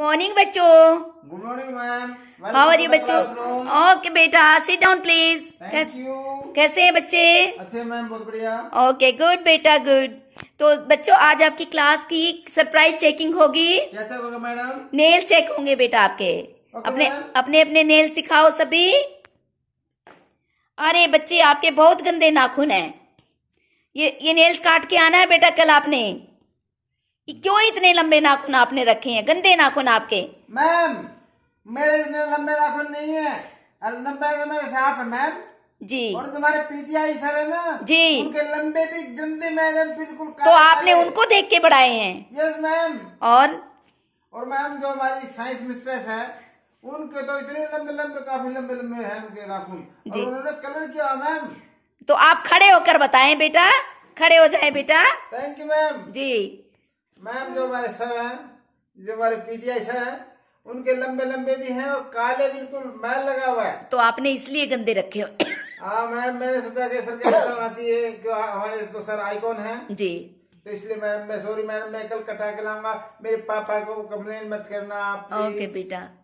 morning बच्चो good morning ma'am how are you okay बेटा sit down please कैसे हैं बच्चे अच्छे मैम बहुत बढ़िया ओके गुड बेटा गुड तो बच्चों आज आपकी क्लास की सरप्राइज चेकिंग होगी होगा मैडम नेल चेक होंगे बेटा आपके अपने अपने अपने नेल सिखाओ सभी अरे बच्चे आपके बहुत गंदे नाखून हैं ये ये नेल्स काट के आना है बेटा कल आपने कि क्यों इतने लंबे नाखून आपने रखे हैं गंदे नाखून आपके मैम मेरे इतने लंबे नाखून नहीं है अरे लंबे तो मेरे साफ है मैम जी और तुम्हारे पीटीआई सर है ना जी उनके लंबे भी गंदे मैडम बिल्कुल तो आपने उनको देख के बढ़ाए हैं यस मैम और और मैम जो हमारी साइंस मिस्ट्रेस है उनके तो इतने लंबे लंबे काफी लंबे लंबे हैं उनके नाखून जी उन्होंने कलर किया मैम तो आप खड़े होकर बताएं बेटा खड़े हो जाएं बेटा थैंक यू मैम जी मैम जो हमारे सर हैं जो हमारे पीटीआई सर हैं उनके लंबे लंबे भी हैं और काले बिल्कुल मैल लगा हुआ है तो आपने इसलिए गंदे रखे हो हाँ मैम मैंने सोचा कि सर कैसा होना चाहिए हमारे तो सर आइकॉन हैं जी तो इसलिए मैडम मैं सॉरी मैडम मैं कल कटा के लाऊंगा मेरे पापा को कंप्लेन मत करना आप ओके बेटा